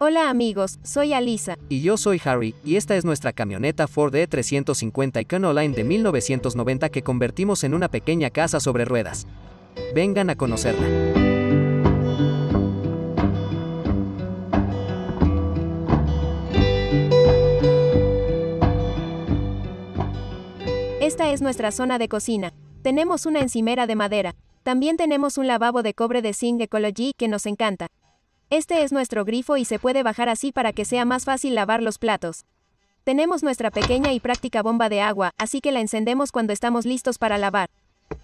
Hola amigos, soy Alisa. Y yo soy Harry, y esta es nuestra camioneta Ford E350 Econoline de 1990 que convertimos en una pequeña casa sobre ruedas. Vengan a conocerla. Esta es nuestra zona de cocina. Tenemos una encimera de madera. También tenemos un lavabo de cobre de Zing Ecology que nos encanta. Este es nuestro grifo y se puede bajar así para que sea más fácil lavar los platos. Tenemos nuestra pequeña y práctica bomba de agua, así que la encendemos cuando estamos listos para lavar.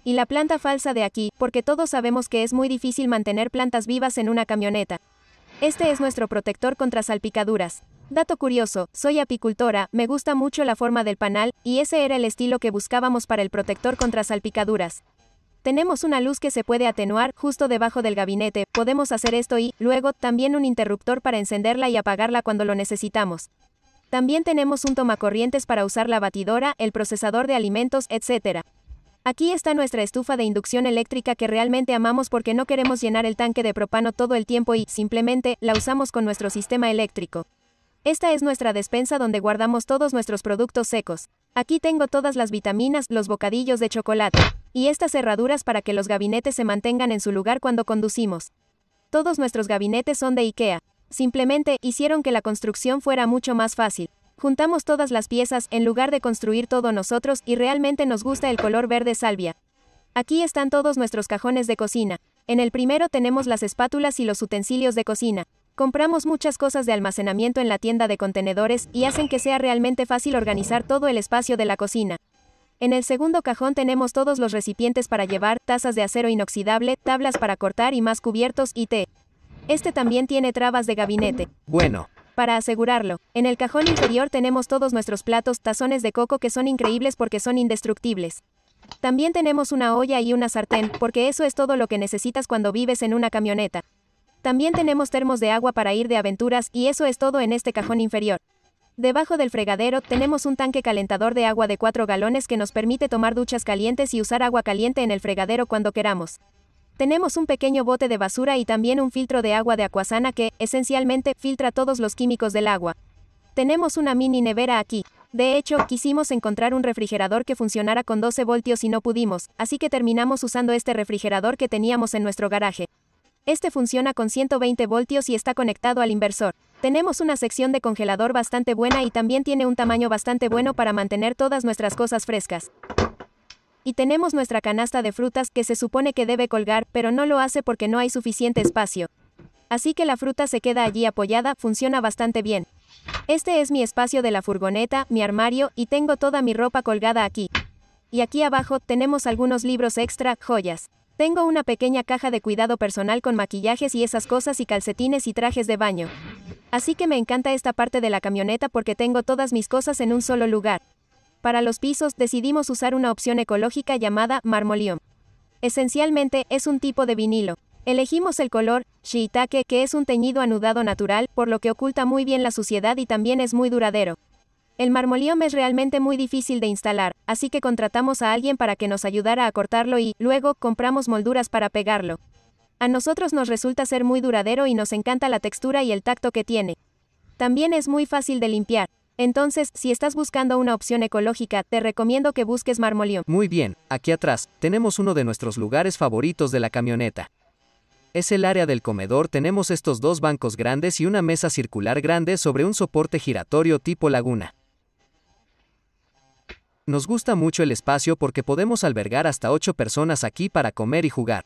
Y la planta falsa de aquí, porque todos sabemos que es muy difícil mantener plantas vivas en una camioneta. Este es nuestro protector contra salpicaduras. Dato curioso, soy apicultora, me gusta mucho la forma del panal, y ese era el estilo que buscábamos para el protector contra salpicaduras. Tenemos una luz que se puede atenuar justo debajo del gabinete, podemos hacer esto y, luego, también un interruptor para encenderla y apagarla cuando lo necesitamos. También tenemos un tomacorrientes para usar la batidora, el procesador de alimentos, etc. Aquí está nuestra estufa de inducción eléctrica que realmente amamos porque no queremos llenar el tanque de propano todo el tiempo y, simplemente, la usamos con nuestro sistema eléctrico. Esta es nuestra despensa donde guardamos todos nuestros productos secos. Aquí tengo todas las vitaminas, los bocadillos de chocolate y estas cerraduras para que los gabinetes se mantengan en su lugar cuando conducimos. Todos nuestros gabinetes son de IKEA. Simplemente hicieron que la construcción fuera mucho más fácil. Juntamos todas las piezas en lugar de construir todo nosotros y realmente nos gusta el color verde salvia. Aquí están todos nuestros cajones de cocina. En el primero tenemos las espátulas y los utensilios de cocina. Compramos muchas cosas de almacenamiento en la tienda de contenedores y hacen que sea realmente fácil organizar todo el espacio de la cocina. En el segundo cajón tenemos todos los recipientes para llevar, tazas de acero inoxidable, tablas para cortar y más cubiertos y té. Este también tiene trabas de gabinete. Bueno. Para asegurarlo, en el cajón inferior tenemos todos nuestros platos, tazones de coco que son increíbles porque son indestructibles. También tenemos una olla y una sartén, porque eso es todo lo que necesitas cuando vives en una camioneta. También tenemos termos de agua para ir de aventuras y eso es todo en este cajón inferior. Debajo del fregadero tenemos un tanque calentador de agua de 4 galones que nos permite tomar duchas calientes y usar agua caliente en el fregadero cuando queramos. Tenemos un pequeño bote de basura y también un filtro de agua de acuasana que, esencialmente, filtra todos los químicos del agua. Tenemos una mini nevera aquí. De hecho, quisimos encontrar un refrigerador que funcionara con 12 voltios y no pudimos, así que terminamos usando este refrigerador que teníamos en nuestro garaje. Este funciona con 120 voltios y está conectado al inversor. Tenemos una sección de congelador bastante buena y también tiene un tamaño bastante bueno para mantener todas nuestras cosas frescas. Y tenemos nuestra canasta de frutas que se supone que debe colgar, pero no lo hace porque no hay suficiente espacio. Así que la fruta se queda allí apoyada, funciona bastante bien. Este es mi espacio de la furgoneta, mi armario, y tengo toda mi ropa colgada aquí. Y aquí abajo tenemos algunos libros extra, joyas. Tengo una pequeña caja de cuidado personal con maquillajes y esas cosas y calcetines y trajes de baño. Así que me encanta esta parte de la camioneta porque tengo todas mis cosas en un solo lugar. Para los pisos decidimos usar una opción ecológica llamada marmolium. Esencialmente es un tipo de vinilo. Elegimos el color shiitake que es un teñido anudado natural, por lo que oculta muy bien la suciedad y también es muy duradero. El marmolión es realmente muy difícil de instalar, así que contratamos a alguien para que nos ayudara a cortarlo y, luego, compramos molduras para pegarlo. A nosotros nos resulta ser muy duradero y nos encanta la textura y el tacto que tiene. También es muy fácil de limpiar. Entonces, si estás buscando una opción ecológica, te recomiendo que busques marmolión. Muy bien, aquí atrás, tenemos uno de nuestros lugares favoritos de la camioneta. Es el área del comedor, tenemos estos dos bancos grandes y una mesa circular grande sobre un soporte giratorio tipo laguna. Nos gusta mucho el espacio porque podemos albergar hasta 8 personas aquí para comer y jugar.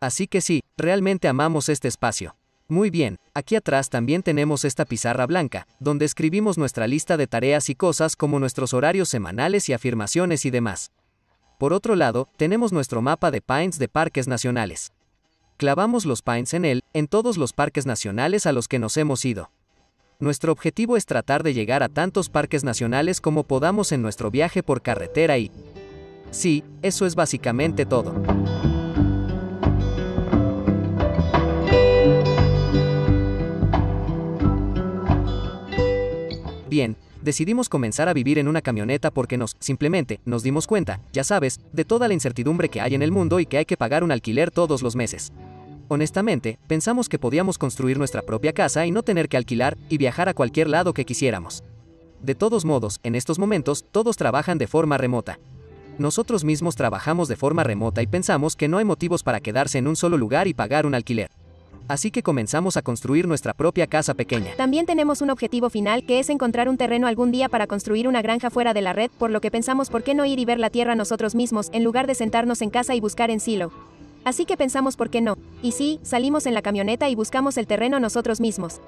Así que sí, realmente amamos este espacio. Muy bien, aquí atrás también tenemos esta pizarra blanca, donde escribimos nuestra lista de tareas y cosas como nuestros horarios semanales y afirmaciones y demás. Por otro lado, tenemos nuestro mapa de Pines de Parques Nacionales. Clavamos los Pines en él, en todos los parques nacionales a los que nos hemos ido. Nuestro objetivo es tratar de llegar a tantos parques nacionales como podamos en nuestro viaje por carretera y... Sí, eso es básicamente todo. Bien, decidimos comenzar a vivir en una camioneta porque nos, simplemente, nos dimos cuenta, ya sabes, de toda la incertidumbre que hay en el mundo y que hay que pagar un alquiler todos los meses. Honestamente, pensamos que podíamos construir nuestra propia casa y no tener que alquilar y viajar a cualquier lado que quisiéramos. De todos modos, en estos momentos, todos trabajan de forma remota. Nosotros mismos trabajamos de forma remota y pensamos que no hay motivos para quedarse en un solo lugar y pagar un alquiler. Así que comenzamos a construir nuestra propia casa pequeña. También tenemos un objetivo final que es encontrar un terreno algún día para construir una granja fuera de la red, por lo que pensamos por qué no ir y ver la tierra nosotros mismos, en lugar de sentarnos en casa y buscar en silo. Así que pensamos por qué no. Y sí, salimos en la camioneta y buscamos el terreno nosotros mismos.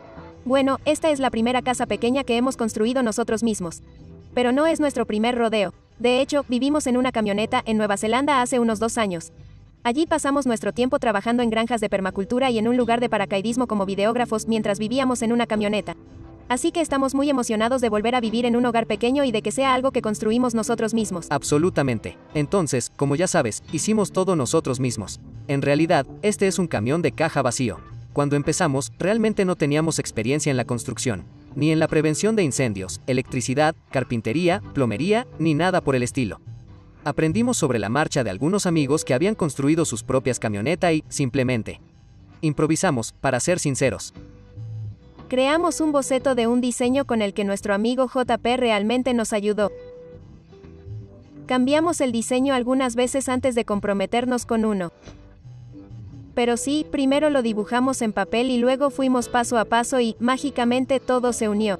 Bueno, esta es la primera casa pequeña que hemos construido nosotros mismos. Pero no es nuestro primer rodeo. De hecho, vivimos en una camioneta en Nueva Zelanda hace unos dos años. Allí pasamos nuestro tiempo trabajando en granjas de permacultura y en un lugar de paracaidismo como videógrafos mientras vivíamos en una camioneta. Así que estamos muy emocionados de volver a vivir en un hogar pequeño y de que sea algo que construimos nosotros mismos. Absolutamente. Entonces, como ya sabes, hicimos todo nosotros mismos. En realidad, este es un camión de caja vacío. Cuando empezamos, realmente no teníamos experiencia en la construcción, ni en la prevención de incendios, electricidad, carpintería, plomería, ni nada por el estilo. Aprendimos sobre la marcha de algunos amigos que habían construido sus propias camionetas y, simplemente, improvisamos, para ser sinceros. Creamos un boceto de un diseño con el que nuestro amigo JP realmente nos ayudó. Cambiamos el diseño algunas veces antes de comprometernos con uno. Pero sí, primero lo dibujamos en papel y luego fuimos paso a paso y, mágicamente, todo se unió.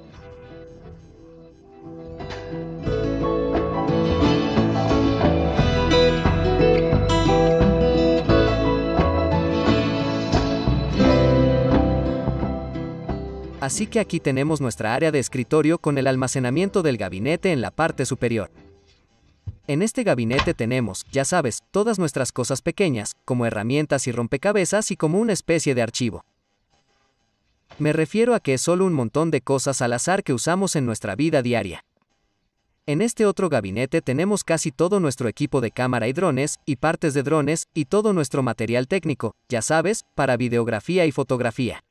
Así que aquí tenemos nuestra área de escritorio con el almacenamiento del gabinete en la parte superior. En este gabinete tenemos, ya sabes, todas nuestras cosas pequeñas, como herramientas y rompecabezas y como una especie de archivo. Me refiero a que es solo un montón de cosas al azar que usamos en nuestra vida diaria. En este otro gabinete tenemos casi todo nuestro equipo de cámara y drones, y partes de drones, y todo nuestro material técnico, ya sabes, para videografía y fotografía.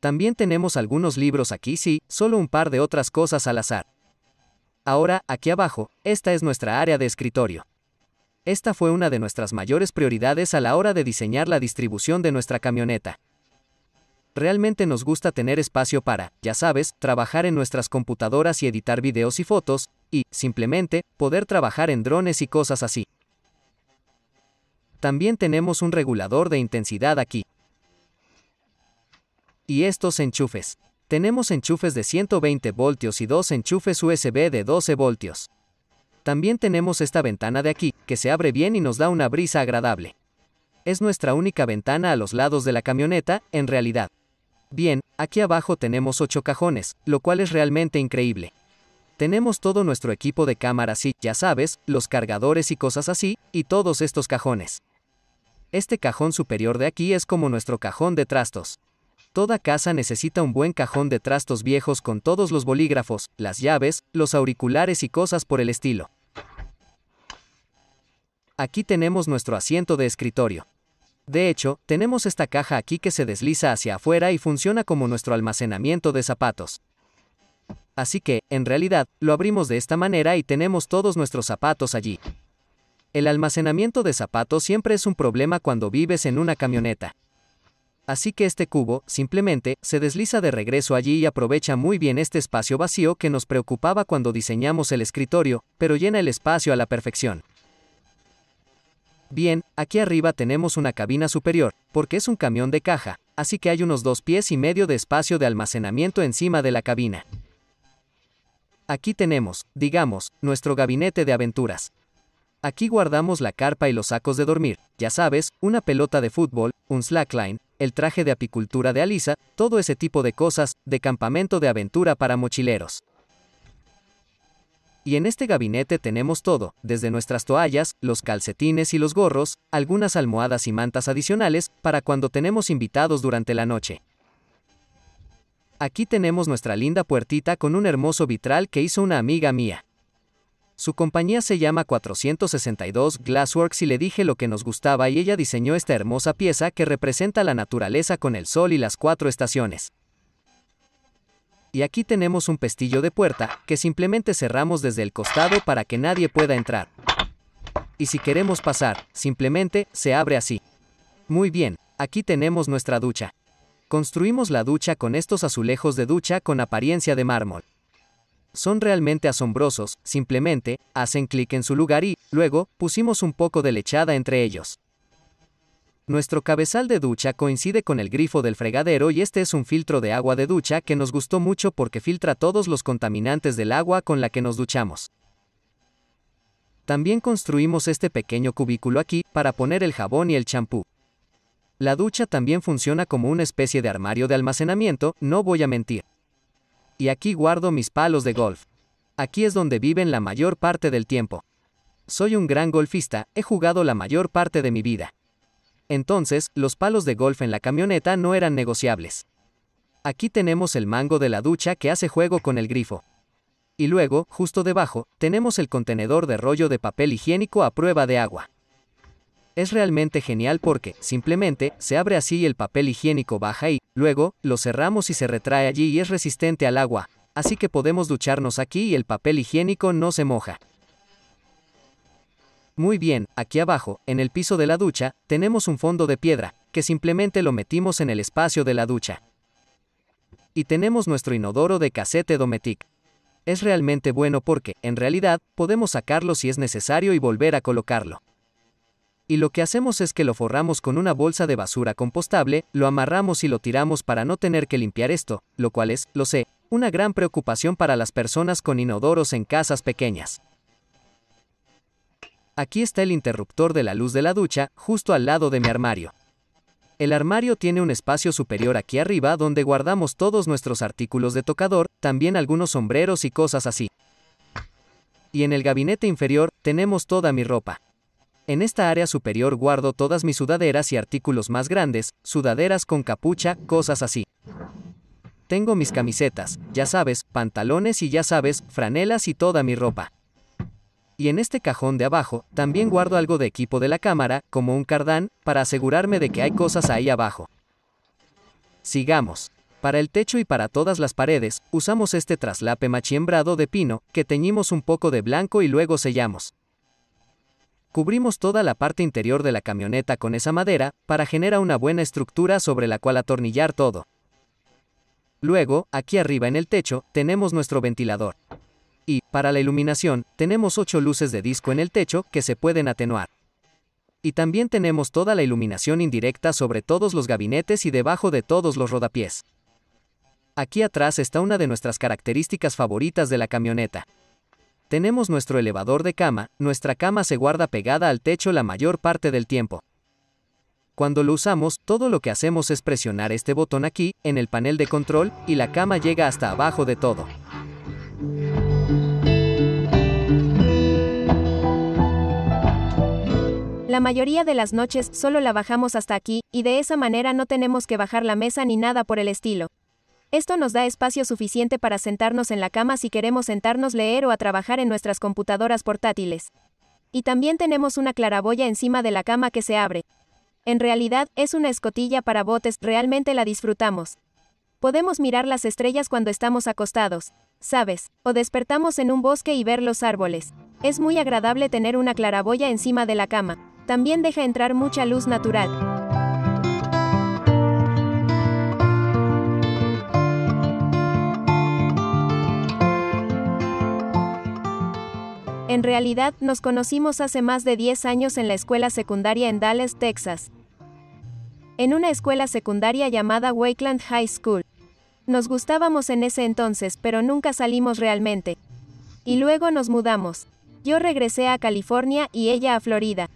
También tenemos algunos libros aquí, sí, solo un par de otras cosas al azar. Ahora, aquí abajo, esta es nuestra área de escritorio. Esta fue una de nuestras mayores prioridades a la hora de diseñar la distribución de nuestra camioneta. Realmente nos gusta tener espacio para, ya sabes, trabajar en nuestras computadoras y editar videos y fotos, y, simplemente, poder trabajar en drones y cosas así. También tenemos un regulador de intensidad aquí, y estos enchufes. Tenemos enchufes de 120 voltios y dos enchufes USB de 12 voltios. También tenemos esta ventana de aquí, que se abre bien y nos da una brisa agradable. Es nuestra única ventana a los lados de la camioneta, en realidad. Bien, aquí abajo tenemos 8 cajones, lo cual es realmente increíble. Tenemos todo nuestro equipo de cámaras y, ya sabes, los cargadores y cosas así, y todos estos cajones. Este cajón superior de aquí es como nuestro cajón de trastos. Toda casa necesita un buen cajón de trastos viejos con todos los bolígrafos, las llaves, los auriculares y cosas por el estilo. Aquí tenemos nuestro asiento de escritorio. De hecho, tenemos esta caja aquí que se desliza hacia afuera y funciona como nuestro almacenamiento de zapatos. Así que, en realidad, lo abrimos de esta manera y tenemos todos nuestros zapatos allí. El almacenamiento de zapatos siempre es un problema cuando vives en una camioneta. Así que este cubo, simplemente, se desliza de regreso allí y aprovecha muy bien este espacio vacío que nos preocupaba cuando diseñamos el escritorio, pero llena el espacio a la perfección. Bien, aquí arriba tenemos una cabina superior, porque es un camión de caja, así que hay unos dos pies y medio de espacio de almacenamiento encima de la cabina. Aquí tenemos, digamos, nuestro gabinete de aventuras. Aquí guardamos la carpa y los sacos de dormir, ya sabes, una pelota de fútbol, un slackline, el traje de apicultura de Alisa, todo ese tipo de cosas, de campamento de aventura para mochileros. Y en este gabinete tenemos todo, desde nuestras toallas, los calcetines y los gorros, algunas almohadas y mantas adicionales, para cuando tenemos invitados durante la noche. Aquí tenemos nuestra linda puertita con un hermoso vitral que hizo una amiga mía. Su compañía se llama 462 Glassworks y le dije lo que nos gustaba y ella diseñó esta hermosa pieza que representa la naturaleza con el sol y las cuatro estaciones. Y aquí tenemos un pestillo de puerta que simplemente cerramos desde el costado para que nadie pueda entrar. Y si queremos pasar, simplemente se abre así. Muy bien, aquí tenemos nuestra ducha. Construimos la ducha con estos azulejos de ducha con apariencia de mármol son realmente asombrosos, simplemente, hacen clic en su lugar y, luego, pusimos un poco de lechada entre ellos. Nuestro cabezal de ducha coincide con el grifo del fregadero y este es un filtro de agua de ducha que nos gustó mucho porque filtra todos los contaminantes del agua con la que nos duchamos. También construimos este pequeño cubículo aquí para poner el jabón y el champú. La ducha también funciona como una especie de armario de almacenamiento, no voy a mentir. Y aquí guardo mis palos de golf. Aquí es donde viven la mayor parte del tiempo. Soy un gran golfista, he jugado la mayor parte de mi vida. Entonces, los palos de golf en la camioneta no eran negociables. Aquí tenemos el mango de la ducha que hace juego con el grifo. Y luego, justo debajo, tenemos el contenedor de rollo de papel higiénico a prueba de agua es realmente genial porque, simplemente, se abre así y el papel higiénico baja y, luego, lo cerramos y se retrae allí y es resistente al agua, así que podemos ducharnos aquí y el papel higiénico no se moja. Muy bien, aquí abajo, en el piso de la ducha, tenemos un fondo de piedra, que simplemente lo metimos en el espacio de la ducha. Y tenemos nuestro inodoro de casete Dometic. Es realmente bueno porque, en realidad, podemos sacarlo si es necesario y volver a colocarlo y lo que hacemos es que lo forramos con una bolsa de basura compostable, lo amarramos y lo tiramos para no tener que limpiar esto, lo cual es, lo sé, una gran preocupación para las personas con inodoros en casas pequeñas. Aquí está el interruptor de la luz de la ducha, justo al lado de mi armario. El armario tiene un espacio superior aquí arriba donde guardamos todos nuestros artículos de tocador, también algunos sombreros y cosas así. Y en el gabinete inferior tenemos toda mi ropa. En esta área superior guardo todas mis sudaderas y artículos más grandes, sudaderas con capucha, cosas así. Tengo mis camisetas, ya sabes, pantalones y ya sabes, franelas y toda mi ropa. Y en este cajón de abajo, también guardo algo de equipo de la cámara, como un cardán, para asegurarme de que hay cosas ahí abajo. Sigamos. Para el techo y para todas las paredes, usamos este traslape machiembrado de pino, que teñimos un poco de blanco y luego sellamos. Cubrimos toda la parte interior de la camioneta con esa madera para generar una buena estructura sobre la cual atornillar todo. Luego, aquí arriba en el techo, tenemos nuestro ventilador. Y, para la iluminación, tenemos 8 luces de disco en el techo que se pueden atenuar. Y también tenemos toda la iluminación indirecta sobre todos los gabinetes y debajo de todos los rodapiés. Aquí atrás está una de nuestras características favoritas de la camioneta, tenemos nuestro elevador de cama, nuestra cama se guarda pegada al techo la mayor parte del tiempo. Cuando lo usamos, todo lo que hacemos es presionar este botón aquí, en el panel de control, y la cama llega hasta abajo de todo. La mayoría de las noches solo la bajamos hasta aquí, y de esa manera no tenemos que bajar la mesa ni nada por el estilo. Esto nos da espacio suficiente para sentarnos en la cama si queremos sentarnos leer o a trabajar en nuestras computadoras portátiles. Y también tenemos una claraboya encima de la cama que se abre. En realidad, es una escotilla para botes, realmente la disfrutamos. Podemos mirar las estrellas cuando estamos acostados, ¿sabes? O despertamos en un bosque y ver los árboles. Es muy agradable tener una claraboya encima de la cama. También deja entrar mucha luz natural. En realidad, nos conocimos hace más de 10 años en la escuela secundaria en Dallas, Texas. En una escuela secundaria llamada Wakeland High School. Nos gustábamos en ese entonces, pero nunca salimos realmente. Y luego nos mudamos. Yo regresé a California y ella a Florida.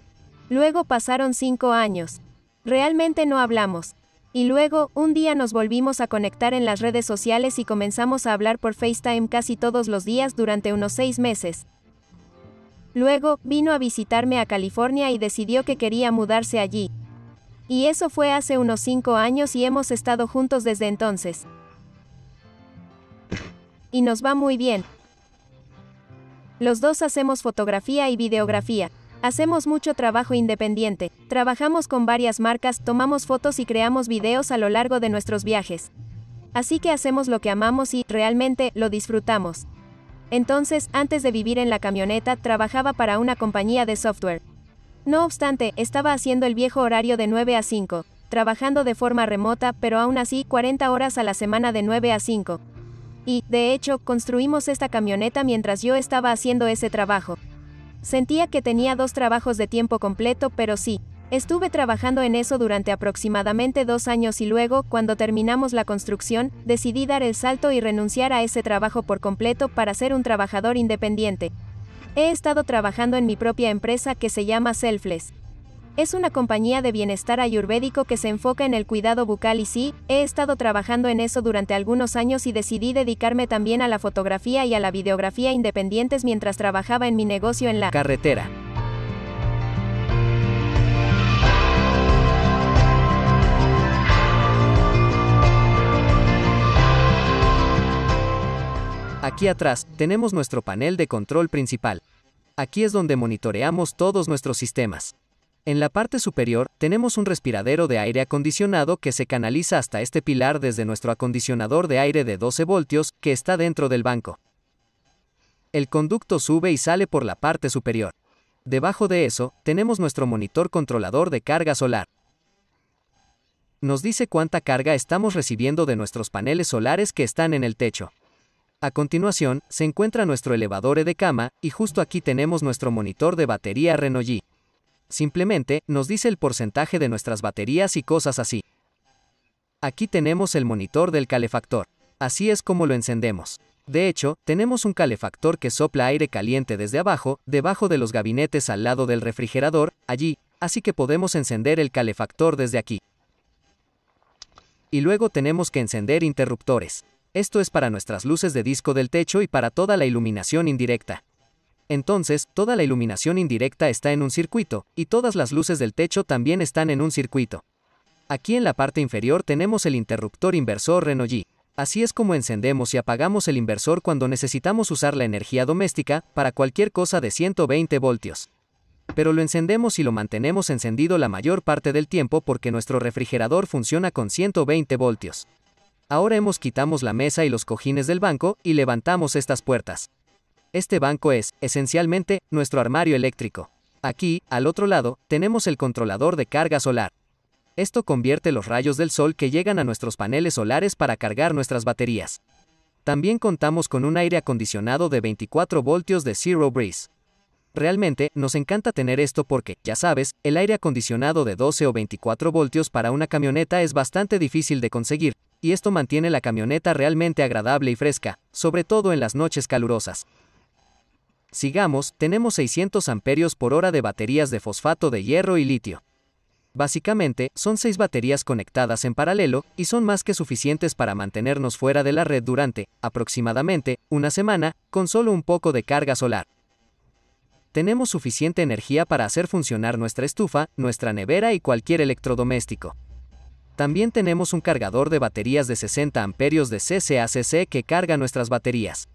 Luego pasaron 5 años. Realmente no hablamos. Y luego, un día nos volvimos a conectar en las redes sociales y comenzamos a hablar por FaceTime casi todos los días durante unos 6 meses. Luego, vino a visitarme a California y decidió que quería mudarse allí. Y eso fue hace unos 5 años y hemos estado juntos desde entonces. Y nos va muy bien. Los dos hacemos fotografía y videografía. Hacemos mucho trabajo independiente, trabajamos con varias marcas, tomamos fotos y creamos videos a lo largo de nuestros viajes. Así que hacemos lo que amamos y, realmente, lo disfrutamos. Entonces, antes de vivir en la camioneta, trabajaba para una compañía de software. No obstante, estaba haciendo el viejo horario de 9 a 5, trabajando de forma remota, pero aún así 40 horas a la semana de 9 a 5. Y, de hecho, construimos esta camioneta mientras yo estaba haciendo ese trabajo. Sentía que tenía dos trabajos de tiempo completo, pero sí, Estuve trabajando en eso durante aproximadamente dos años y luego, cuando terminamos la construcción, decidí dar el salto y renunciar a ese trabajo por completo para ser un trabajador independiente. He estado trabajando en mi propia empresa que se llama Selfless. Es una compañía de bienestar ayurvédico que se enfoca en el cuidado bucal y sí, he estado trabajando en eso durante algunos años y decidí dedicarme también a la fotografía y a la videografía independientes mientras trabajaba en mi negocio en la carretera. Aquí atrás, tenemos nuestro panel de control principal. Aquí es donde monitoreamos todos nuestros sistemas. En la parte superior, tenemos un respiradero de aire acondicionado que se canaliza hasta este pilar desde nuestro acondicionador de aire de 12 voltios que está dentro del banco. El conducto sube y sale por la parte superior. Debajo de eso, tenemos nuestro monitor controlador de carga solar. Nos dice cuánta carga estamos recibiendo de nuestros paneles solares que están en el techo. A continuación, se encuentra nuestro elevador de cama, y justo aquí tenemos nuestro monitor de batería Renogy. Simplemente, nos dice el porcentaje de nuestras baterías y cosas así. Aquí tenemos el monitor del calefactor. Así es como lo encendemos. De hecho, tenemos un calefactor que sopla aire caliente desde abajo, debajo de los gabinetes al lado del refrigerador, allí, así que podemos encender el calefactor desde aquí. Y luego tenemos que encender interruptores. Esto es para nuestras luces de disco del techo y para toda la iluminación indirecta. Entonces, toda la iluminación indirecta está en un circuito, y todas las luces del techo también están en un circuito. Aquí en la parte inferior tenemos el interruptor inversor Renogy. Así es como encendemos y apagamos el inversor cuando necesitamos usar la energía doméstica para cualquier cosa de 120 voltios. Pero lo encendemos y lo mantenemos encendido la mayor parte del tiempo porque nuestro refrigerador funciona con 120 voltios. Ahora hemos quitamos la mesa y los cojines del banco y levantamos estas puertas. Este banco es, esencialmente, nuestro armario eléctrico. Aquí, al otro lado, tenemos el controlador de carga solar. Esto convierte los rayos del sol que llegan a nuestros paneles solares para cargar nuestras baterías. También contamos con un aire acondicionado de 24 voltios de Zero Breeze. Realmente, nos encanta tener esto porque, ya sabes, el aire acondicionado de 12 o 24 voltios para una camioneta es bastante difícil de conseguir, y esto mantiene la camioneta realmente agradable y fresca, sobre todo en las noches calurosas. Sigamos, tenemos 600 amperios por hora de baterías de fosfato de hierro y litio. Básicamente, son seis baterías conectadas en paralelo y son más que suficientes para mantenernos fuera de la red durante, aproximadamente, una semana, con solo un poco de carga solar. Tenemos suficiente energía para hacer funcionar nuestra estufa, nuestra nevera y cualquier electrodoméstico. También tenemos un cargador de baterías de 60 amperios de CCACC que carga nuestras baterías.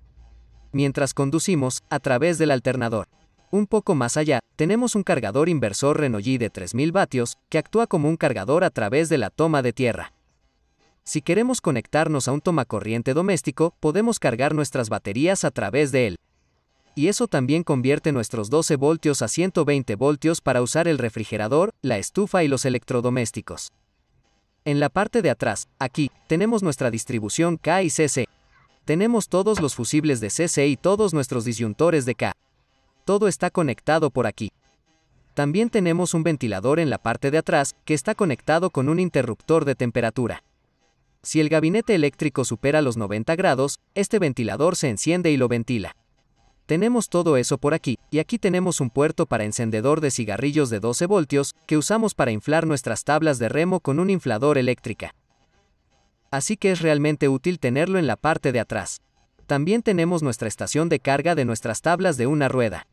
Mientras conducimos, a través del alternador. Un poco más allá, tenemos un cargador inversor Renogy de 3000 vatios, que actúa como un cargador a través de la toma de tierra. Si queremos conectarnos a un tomacorriente doméstico, podemos cargar nuestras baterías a través de él. Y eso también convierte nuestros 12 voltios a 120 voltios para usar el refrigerador, la estufa y los electrodomésticos. En la parte de atrás, aquí, tenemos nuestra distribución K y CC. Tenemos todos los fusibles de CC y todos nuestros disyuntores de K. Todo está conectado por aquí. También tenemos un ventilador en la parte de atrás, que está conectado con un interruptor de temperatura. Si el gabinete eléctrico supera los 90 grados, este ventilador se enciende y lo ventila. Tenemos todo eso por aquí, y aquí tenemos un puerto para encendedor de cigarrillos de 12 voltios que usamos para inflar nuestras tablas de remo con un inflador eléctrica. Así que es realmente útil tenerlo en la parte de atrás. También tenemos nuestra estación de carga de nuestras tablas de una rueda.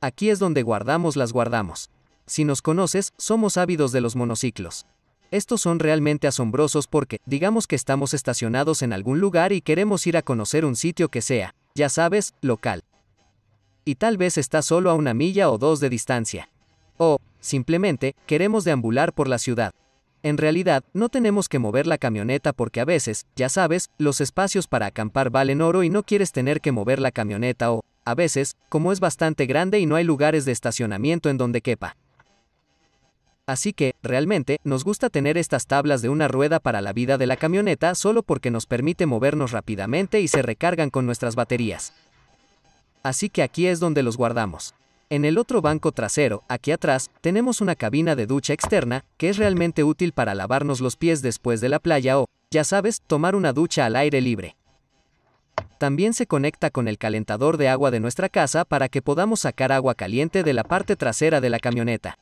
Aquí es donde guardamos las guardamos. Si nos conoces, somos ávidos de los monociclos. Estos son realmente asombrosos porque, digamos que estamos estacionados en algún lugar y queremos ir a conocer un sitio que sea, ya sabes, local y tal vez está solo a una milla o dos de distancia. O, simplemente, queremos deambular por la ciudad. En realidad, no tenemos que mover la camioneta porque a veces, ya sabes, los espacios para acampar valen oro y no quieres tener que mover la camioneta o, a veces, como es bastante grande y no hay lugares de estacionamiento en donde quepa. Así que, realmente, nos gusta tener estas tablas de una rueda para la vida de la camioneta solo porque nos permite movernos rápidamente y se recargan con nuestras baterías. Así que aquí es donde los guardamos. En el otro banco trasero, aquí atrás, tenemos una cabina de ducha externa, que es realmente útil para lavarnos los pies después de la playa o, ya sabes, tomar una ducha al aire libre. También se conecta con el calentador de agua de nuestra casa para que podamos sacar agua caliente de la parte trasera de la camioneta.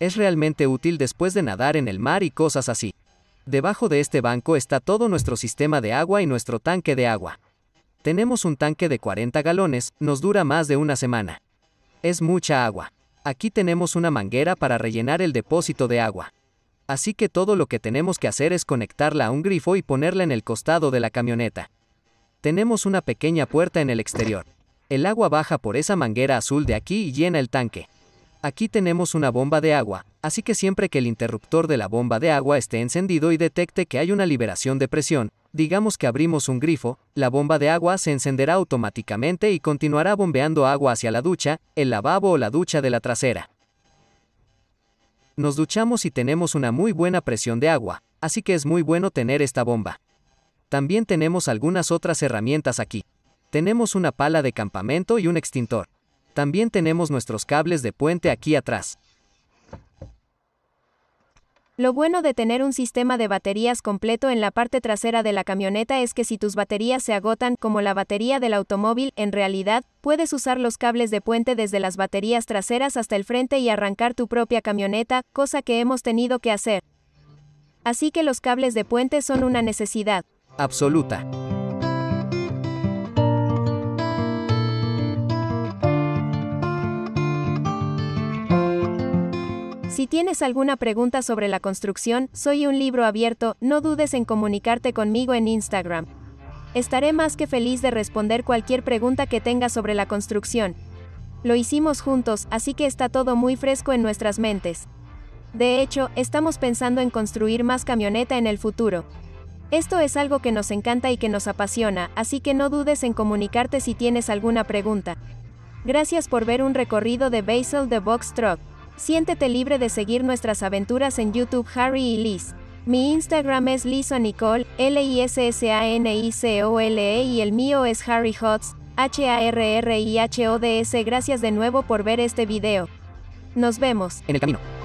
Es realmente útil después de nadar en el mar y cosas así. Debajo de este banco está todo nuestro sistema de agua y nuestro tanque de agua. Tenemos un tanque de 40 galones, nos dura más de una semana. Es mucha agua. Aquí tenemos una manguera para rellenar el depósito de agua. Así que todo lo que tenemos que hacer es conectarla a un grifo y ponerla en el costado de la camioneta. Tenemos una pequeña puerta en el exterior. El agua baja por esa manguera azul de aquí y llena el tanque. Aquí tenemos una bomba de agua, así que siempre que el interruptor de la bomba de agua esté encendido y detecte que hay una liberación de presión, digamos que abrimos un grifo, la bomba de agua se encenderá automáticamente y continuará bombeando agua hacia la ducha, el lavabo o la ducha de la trasera. Nos duchamos y tenemos una muy buena presión de agua, así que es muy bueno tener esta bomba. También tenemos algunas otras herramientas aquí. Tenemos una pala de campamento y un extintor. También tenemos nuestros cables de puente aquí atrás. Lo bueno de tener un sistema de baterías completo en la parte trasera de la camioneta es que si tus baterías se agotan, como la batería del automóvil, en realidad, puedes usar los cables de puente desde las baterías traseras hasta el frente y arrancar tu propia camioneta, cosa que hemos tenido que hacer. Así que los cables de puente son una necesidad. Absoluta. Si tienes alguna pregunta sobre la construcción, soy un libro abierto, no dudes en comunicarte conmigo en Instagram. Estaré más que feliz de responder cualquier pregunta que tengas sobre la construcción. Lo hicimos juntos, así que está todo muy fresco en nuestras mentes. De hecho, estamos pensando en construir más camioneta en el futuro. Esto es algo que nos encanta y que nos apasiona, así que no dudes en comunicarte si tienes alguna pregunta. Gracias por ver un recorrido de Basil the Box Truck. Siéntete libre de seguir nuestras aventuras en YouTube Harry y Liz. Mi Instagram es Nicole, L-I-S-S-A-N-I-C-O-L-E y el mío es Harry Hots, H-A-R-R-I-H-O-D-S. Gracias de nuevo por ver este video. Nos vemos. En el camino.